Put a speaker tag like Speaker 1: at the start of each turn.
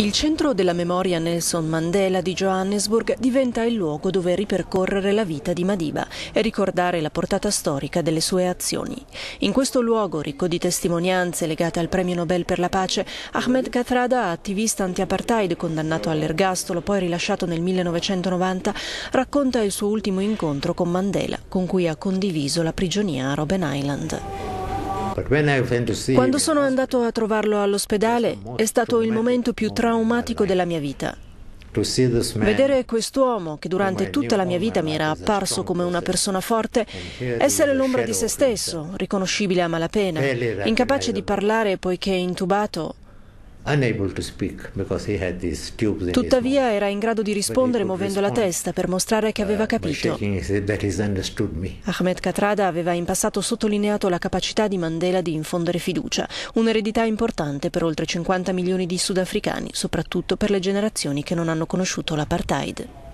Speaker 1: Il centro della memoria Nelson Mandela di Johannesburg diventa il luogo dove ripercorrere la vita di Madiba e ricordare la portata storica delle sue azioni. In questo luogo, ricco di testimonianze legate al premio Nobel per la pace, Ahmed Kathrada, attivista anti-apartheid condannato all'ergastolo poi rilasciato nel 1990, racconta il suo ultimo incontro con Mandela, con cui ha condiviso la prigionia a Robben Island.
Speaker 2: Quando
Speaker 1: sono andato a trovarlo all'ospedale è stato il momento più traumatico della mia vita. Vedere quest'uomo, che durante tutta la mia vita mi era apparso come una persona forte, essere l'ombra di se stesso, riconoscibile a malapena, incapace di parlare poiché intubato, Tuttavia era in grado di rispondere muovendo la testa per mostrare che aveva uh, capito. Ahmed Katrada aveva in passato sottolineato la capacità di Mandela di infondere fiducia, un'eredità importante per oltre 50 milioni di sudafricani, soprattutto per le generazioni che non hanno conosciuto l'apartheid.